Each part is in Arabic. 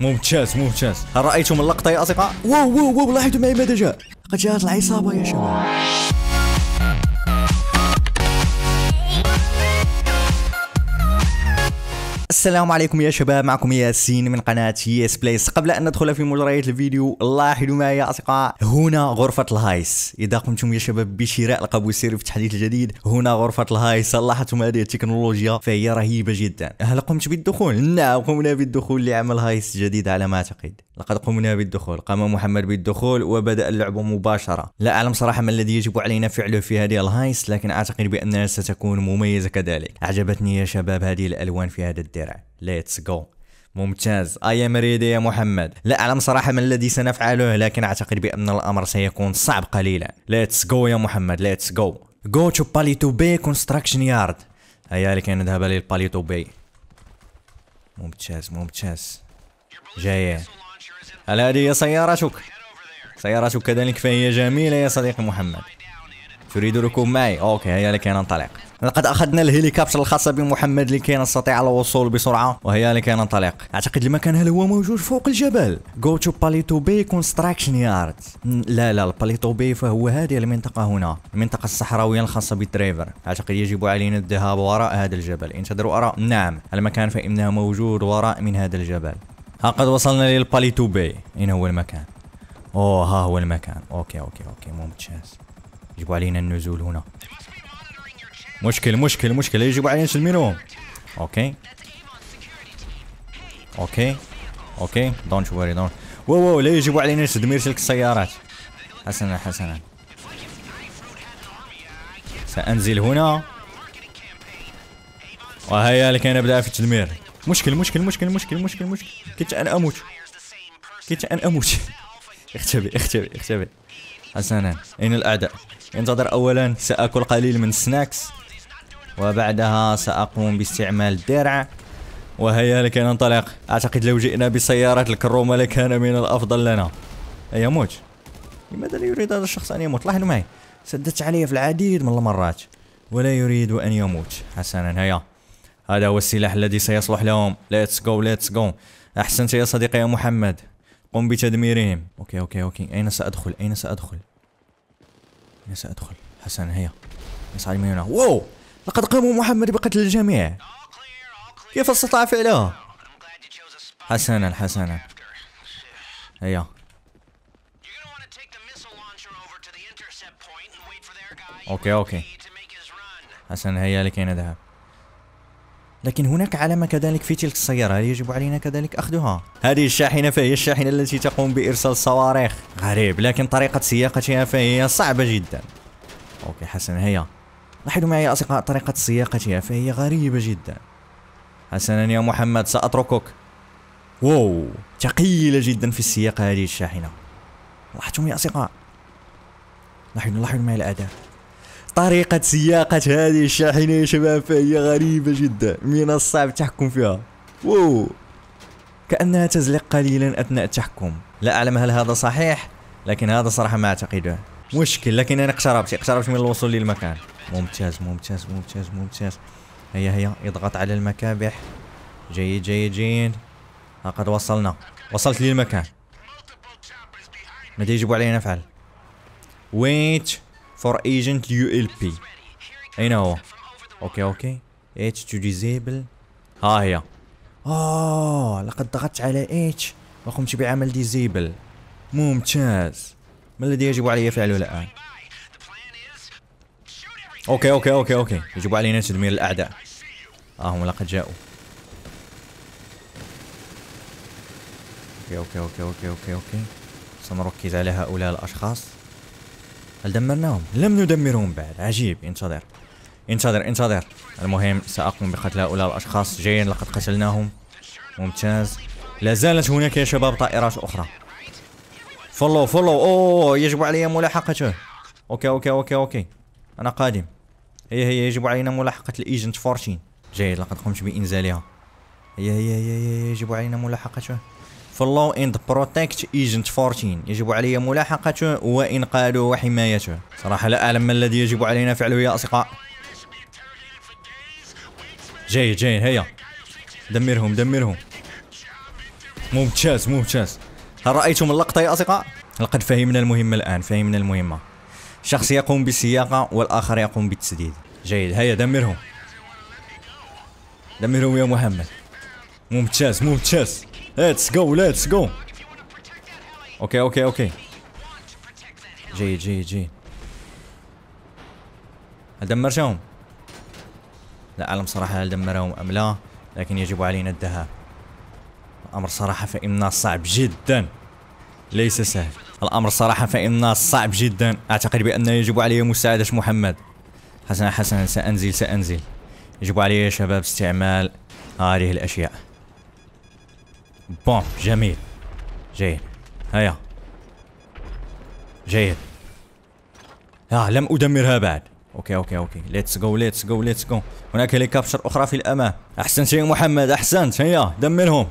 ممتاز ممتاز هل رأيتم اللقطة يا أصدقاء؟ واو واو واو لاحظوا معي ماذا جاء قد جاءت العصابة يا شباب السلام عليكم يا شباب معكم ياسين من قناة يس بليس قبل أن ندخل في مجريات الفيديو لاحظوا معي يا أصدقاء هنا غرفة الهايس إذا قمتم يا شباب بشراء القبوسير في التحديث الجديد هنا غرفة الهايس لاحظتم هذه التكنولوجيا فهي رهيبة جدا هل قمت بالدخول؟ نعم قمنا بالدخول لعمل هايس جديد على ما أعتقد لقد قمنا بالدخول قام محمد بالدخول وبدأ اللعب مباشرة لا أعلم صراحة ما الذي يجب علينا فعله في هذه الهايس لكن أعتقد بأنها ستكون مميزة كذلك أعجبتني يا شباب هذه الألوان في هذا الدرع ليتس جو ممتاز اي ام يا محمد لا اعلم صراحه ما الذي سنفعله لكن اعتقد بان الامر سيكون صعب قليلا ليتس جو يا محمد ليتس جو جو تو باليتو بي كونستراكشن يارد هيا لك نذهب للباليتو بي ممتاز ممتاز جايه هل هذه هي سيارتك؟ سيارتك كذلك فهي جميلة يا صديقي محمد تريد ركوب معي؟ أوكي هيا لكي ننطلق لقد اخذنا الهليكوبتر الخاصة بمحمد لكي نستطيع الوصول بسرعه وهيا لكي ننطلق اعتقد المكان هل هو موجود فوق الجبل جو تو باليتو بي كونستراكشن يارد لا لا الباليتو بي فهو هذه المنطقه هنا المنطقه الصحراويه الخاصه بالدريفر اعتقد يجب علينا الذهاب وراء هذا الجبل انتظروا اراء نعم المكان فانه موجود وراء من هذا الجبل ها قد وصلنا للبالي تو بي هنا هو المكان اوه ها هو المكان اوكي اوكي اوكي ممتاز يجب علينا النزول هنا مشكل مشكل مشكل يجب علينا نسلمينهم اوكي اوكي اوكي دونت وري دونت واو واو لا يجب علينا تدمير تلك السيارات حسنا حسنا سأنزل هنا وهيا لكي نبدأ في التدمير مشكل مشكل مشكل مشكل مشكل مشكل كنت انا اموت كنت انا اموت اختبئ اختبئ اختبئ حسنا اين الاعداء انتظر اولا ساكل قليل من السناكس وبعدها ساقوم باستعمال الدرع وهيا لكي ننطلق اعتقد لو جئنا بسيارة الكرومة لكان من الافضل لنا اي موت لماذا لا يريد هذا الشخص ان يموت لاحظوا معي سددت عليه في العديد من المرات ولا يريد ان يموت حسنا هيا هذا هو السلاح الذي سيصلح لهم ليتس جو ليتس جو احسنت يا صديقي يا محمد قم بتدميرهم اوكي اوكي اوكي اين سادخل اين سادخل اين سادخل حسنا هيا اصعد من هنا واو لقد قام محمد بقتل الجميع كيف استطاع فعله حسنا حسنا هيا اوكي اوكي حسنا هيا لكي نذهب لكن هناك علامة كذلك في تلك السيارة هل يجب علينا كذلك أخذها؟ هذه الشاحنة فهي الشاحنة التي تقوم بإرسال صواريخ غريب لكن طريقة سياقتها فهي صعبة جدا أوكي حسنا هيا لاحظوا معي يا أصدقاء طريقة سياقتها فهي غريبة جدا حسنا يا محمد سأتركك واو ثقيلة جدا في السياقة هذه الشاحنة لاحظتم يا أصدقاء لاحظوا لاحظوا معي الأداء طريقة سياقة هذه الشاحنة يا شباب فهي غريبة جدا من الصعب التحكم فيها واو كأنها تزلق قليلا أثناء التحكم لا أعلم هل هذا صحيح لكن هذا صراحة ما أعتقده مشكل لكن أنا اقتربت اقتربت من الوصول للمكان ممتاز ممتاز ممتاز ممتاز هيا هيا اضغط على المكابح جيد جيد جيد لقد وصلنا وصلت للمكان ماذا يجب علينا فعل ويت for agent ULP اين هو اوكي اوكي اتش تو ديزيبل ها هي اوه لقد ضغطت على اتش وقمت بعمل ديزيبل ممتاز ما الذي يجب علي فعله الان اوكي اوكي اوكي اوكي يجب علينا تدمير الاعداء ها آه، هم لقد جاءوا اوكي اوكي اوكي اوكي اوكي اوكي سنركز على هؤلاء الاشخاص هل دمرناهم؟ لم ندمرهم بعد عجيب انتظر انتظر انتظر المهم سأقوم بقتل هؤلاء الأشخاص جيد لقد قتلناهم ممتاز لا زالت هناك يا شباب طائرات أخرى فولو فولو أوه يجب علي ملاحقته أوكي أوكي أوكي أوكي أنا قادم هي هي يجب علينا ملاحقة الإيجنت 14 جيد لقد قمت بإنزالها هي هي, هي يجب علينا ملاحقته في اللو اند بروتكت ايجنت 14 يجب علي ملاحقته وانقاذه وحمايته صراحه لا اعلم ما الذي يجب علينا فعله يا اصدقاء جيد جيد هيا دمرهم دمرهم ممتاز ممتاز هل رأيتم اللقطة يا أصدقاء؟ لقد فهمنا المهمة الآن فهمنا المهمة شخص يقوم بالسياقة والآخر يقوم بالتسديد جيد هيا دمرهم دمرهم يا محمد ممتاز ممتاز ليتس جو ليتس جو اوكي اوكي اوكي جيد جيد جيد هل دمرتهم؟ لا اعلم صراحة هل دمرهم ام لا لكن يجب علينا الذهاب الامر صراحة فإن صعب جدا ليس سهل الامر صراحة فإن صعب جدا اعتقد بان يجب علي مساعدة محمد حسنا حسنا سانزل سانزل يجب علي يا شباب استعمال هذه الاشياء بوم جميل جيد هيا جيد آه لم أدمرها بعد اوكي اوكي اوكي ليتس جو ليتس جو ليتس جو هناك هليكوبتر اخرى في الامام احسنت يا محمد احسنت هيا دمرهم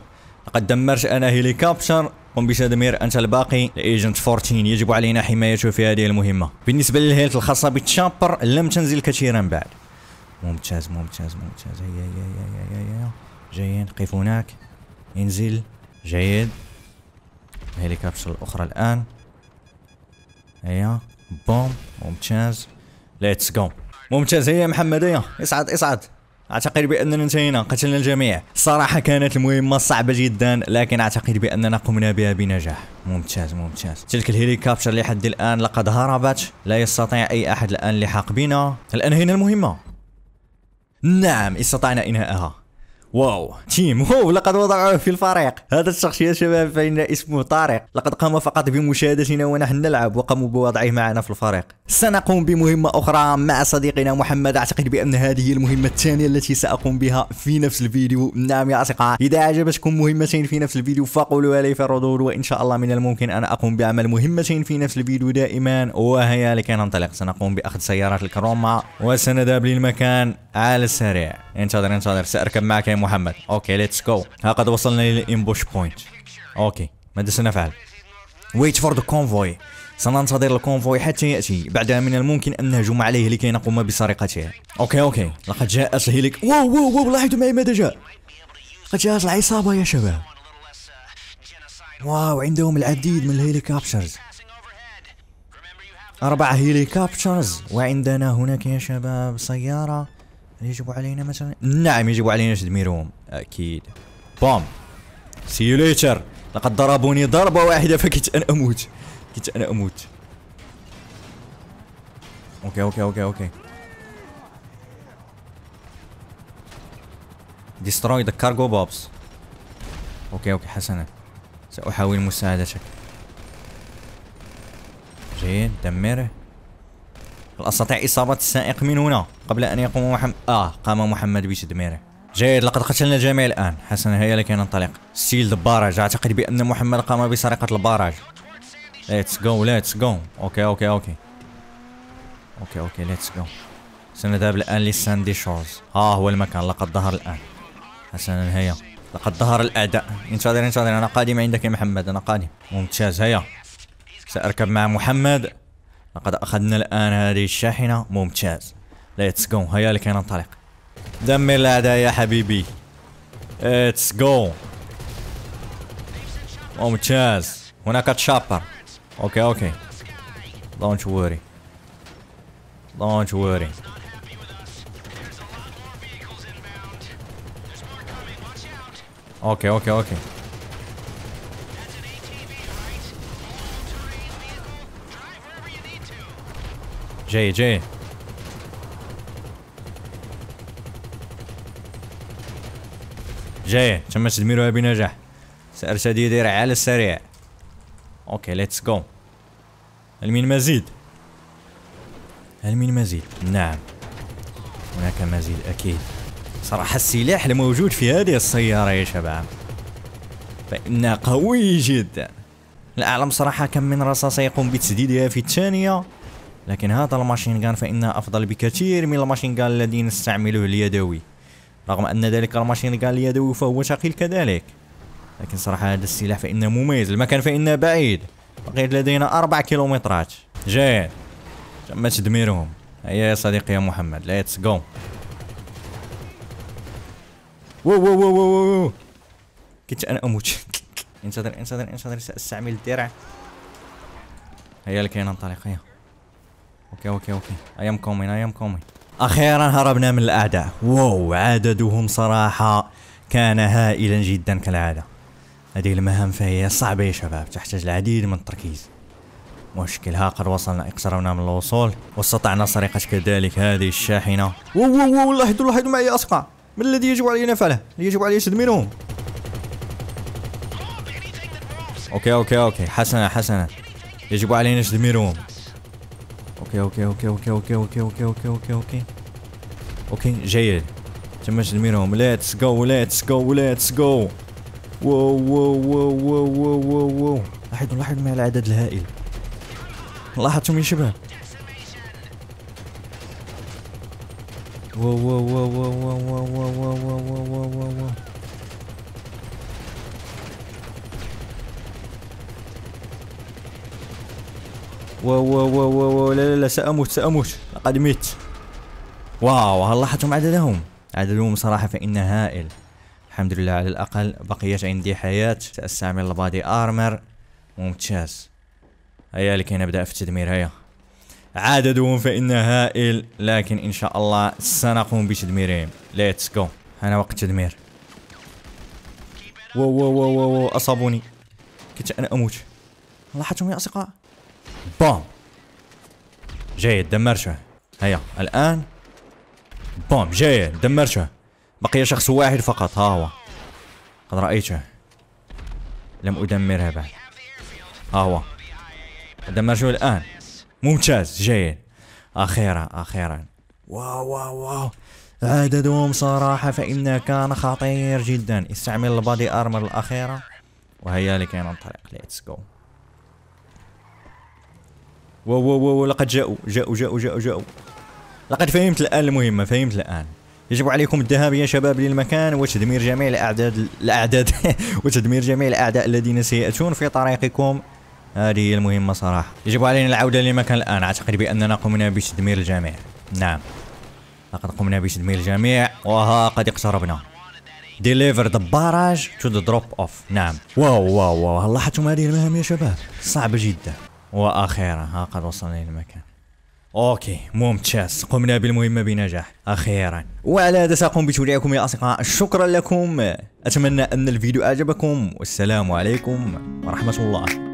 لقد دمرت انا هليكوبتر قم بتدمير انت الباقي الايجنت 14 يجب علينا حمايته في هذه المهمه بالنسبه للهيلث الخاصه بتشابر لم تنزل كثيرا بعد ممتاز ممتاز ممتاز هيا هيا هيا هيا هيا جايين قف هناك انزل جيد هيلي كابسول الاخرى الان هيا بوم ممتاز ليتس جو ممتاز هيا محمدية اصعد اصعد اعتقد باننا انتهينا قتلنا الجميع صراحة كانت المهمة صعبة جدا لكن اعتقد باننا قمنا بها بنجاح ممتاز ممتاز تلك الهليكوبتر لحد الان لقد هربت لا يستطيع اي احد الان اللحاق بنا الان هنا المهمة نعم استطعنا انهاءها واو تيم واو لقد وضعوه في الفريق هذا الشخص يا شباب فإن اسمه طارق لقد قام فقط بمشاهدتنا ونحن نلعب وقاموا بوضعه معنا في الفريق سنقوم بمهمة أخرى مع صديقنا محمد أعتقد بأن هذه المهمة الثانية التي سأقوم بها في نفس الفيديو نعم يا أصدقاء إذا اعجبتكم مهمتين في نفس الفيديو فقولوا لي في الردود وإن شاء الله من الممكن أن أقوم بعمل مهمتين في نفس الفيديو دائما وهيا لكي ننطلق سنقوم بأخذ سيارات الكروما وسنذهب للمكان على السريع انتظر انتظر سأركب معك يا محمد اوكي ليتس جو ها قد وصلنا للإمبوش بوينت اوكي ماذا سنفعل ويت فور ذا كونفوي سننتظر الكونفوي حتى ياتي بعدها من الممكن ان نهجم عليه لكي نقوم بسرقته اوكي اوكي لقد جاءت الهيليك واو واو واو لاحظوا معي ماذا جاء لقد جاءت العصابه يا شباب واو عندهم العديد من الهليكوبترز أربع هيليكوبترز وعندنا هناك يا شباب سيارة يجب علينا مثلا نعم يجب علينا تدميرهم اكيد بوم سي ليتر لقد ضربوني ضربه واحده فكنت انا اموت كنت انا اموت اوكي اوكي اوكي اوكي ديستروي ذا كارغو بوبس اوكي اوكي حسنا ساحاول مساعدتك جيد دمره هل أستطيع إصابة السائق من هنا قبل أن يقوم محمد آه قام محمد بتدميره جيد لقد قتلنا الجميع الآن حسنا هيا لكي ننطلق سيل الباراج أعتقد بأن محمد قام بسرقة الباراج ليتس جو ليتس جو أوكي أوكي أوكي أوكي أوكي ليتس جو سنذهب الآن لساندي شورز ها آه هو المكان لقد ظهر الآن حسنا هيا لقد ظهر الأعداء انتظر انتظر أنا قادم عندك يا محمد أنا قادم ممتاز هيا سأركب مع محمد لقد أخذنا الآن هذه الشاحنة ممتاز ليتس جو هيا لكي ننطلق دمر الأعداء يا حبيبي ليتس جو ممتاز هناك تشابر اوكي اوكي دونت وري دونت وري اوكي اوكي اوكي جاي جاي جاي تم تدميرها بنجاح سأرتدي درع على السريع اوكي ليتس جو هل من مزيد هل من مزيد نعم هناك مزيد اكيد صراحة السلاح الموجود في هذه السيارة يا شباب فإنها قوي جدا لا أعلم صراحة كم من رصاصة يقوم بتسديدها في الثانية لكن هذا الماشين جان فإنه أفضل بكثير من الماشين جان الذي نستعمله اليدوي رغم أن ذلك الماشين جان اليدوي فهو ثقيل كذلك لكن صراحة هذا السلاح فإنه مميز المكان فإنه بعيد بقيت لدينا أربع كيلومترات جيد تم تدميرهم هيا يا صديقي يا محمد ليتس جو وو وو وو وو كنت أنا أموت انتظر انتظر انتظر سأستعمل الدرع هيا لكي ننطلق هيا اوكي اوكي اوكي اي ام كومين اي ام كومين اخيرا هربنا من الاعداء واو عددهم صراحه كان هائلا جدا كالعاده هذه المهام فهي صعبة يا شباب تحتاج العديد من التركيز مشكل ها قد وصلنا اقتربنا من الوصول واستطعنا سرقة كذلك هذه الشاحنة واو واو واو لاحظوا لاحظوا معي أصقع ما الذي يجب علينا فعله؟ يجب علي تدميرهم اوكي اوكي اوكي حسنا حسنا يجب علينا تدميرهم اوكي اوكي اوكي اوكي اوكي اوكي اوكي اوكي اوكي اوكي اوكي جيد تمش تدميرهم ليتس جو ليتس جو ليتس جو واو واو واو واو واو واو لاحظوا لاحظوا مع العدد الهائل لاحظتم يا شباب واو واو واو واو واو واو واو واو واو و و و و, و لا لا لا سأموت سأموت لقد مت واو هل لاحظتم عددهم؟ عددهم صراحة فإنه هائل الحمد لله على الأقل بقيت عندي حياة سأستعمل البادي آرمر ممتاز هيا لكي نبدأ في التدمير هيا عددهم فإنه هائل لكن إن شاء الله سنقوم بتدميرهم ليتس جو أنا وقت تدمير واو واو واو واو أصابوني كنت أنا أموت لاحظتم يا أصدقاء بوم جيد دمرشه هيا الآن بوم جيد دمرته بقي شخص واحد فقط ها هو قد رأيته لم أدمره بعد ها هو دمرته الآن ممتاز جيد أخيرا أخيرا واو واو واو عددهم صراحة فإنه كان خطير جدا استعمل البادي أرمر الأخيرة وهيا لكي ننطلق ليتس جو لقد جاءوا جاءوا جاءوا جاءوا جاءوا لقد فهمت الآن المهمة فهمت الآن يجب عليكم الذهاب يا شباب للمكان وتدمير جميع الأعداد الأعداد وتدمير جميع الأعداء الذين سيأتون في طريقكم هذه هي المهمة صراحة يجب علينا العودة للمكان الآن أعتقد بأننا قمنا بتدمير الجميع نعم لقد قمنا بتدمير الجميع وها قد اقتربنا ديليفر ذا باراج تو ذا دروب اوف نعم واو واو واو هل لاحظتم هذه المهام يا شباب صعبة جدا وأخيرا ها قد وصلنا الى المكان اوكي ممتاز قمنا بالمهمه بنجاح اخيرا وعلى هذا ساقوم بتوديعكم يا اصدقاء شكرا لكم اتمنى ان الفيديو اعجبكم والسلام عليكم ورحمه الله